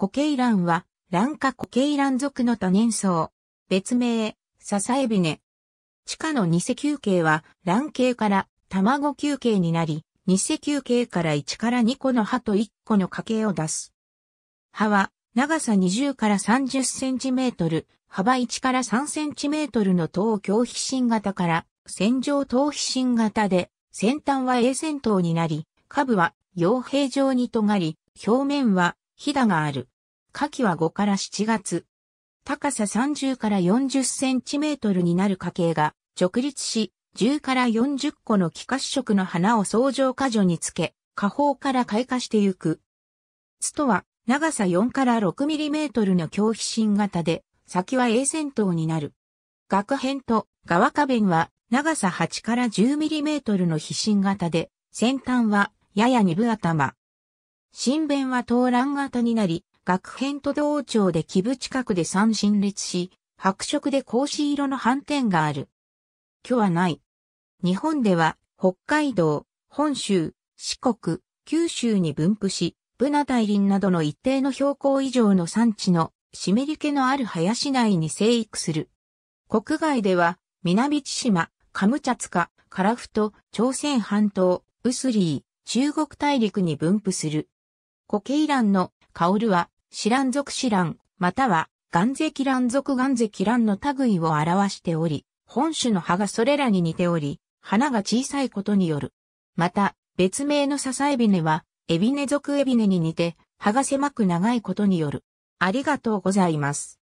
コケイランは、卵化コケイラン属の多年草。別名、支えエビネ。地下の偽球形は、卵形から卵球形になり、偽球形から1から2個の歯と1個の家系を出す。歯は、長さ20から30センチメートル、幅1から3センチメートルの等強皮芯型から、線状等皮芯型で、先端は A 線頭になり、下部は、傭兵状に尖り、表面はひだがある。夏季は5から7月。高さ30から40センチメートルになる花茎が直立し、10から40個の気化色の花を相乗果樹につけ、花苞から開花してゆく。ツとは長さ4から6ミリメートルの強皮芯型で、先は A 線頭になる。額辺と側花弁は長さ8から10ミリメートルの皮芯型で、先端はやや二分頭。新弁は東蘭型になり、学編と同調で基部近くで三進列し、白色で格子色の斑点がある。虚はない。日本では、北海道、本州、四国、九州に分布し、ブナ大林などの一定の標高以上の産地の湿り気のある林内に生育する。国外では、南千島、カムチャツカ、カラフト、朝鮮半島、ウスリー、中国大陸に分布する。固形蘭の薫るは、シラン属シラン、または、岩石乱族、岩石乱の類を表しており、本種の葉がそれらに似ており、花が小さいことによる。また、別名の笹エビネは、エビネ族エビネに似て、葉が狭く長いことによる。ありがとうございます。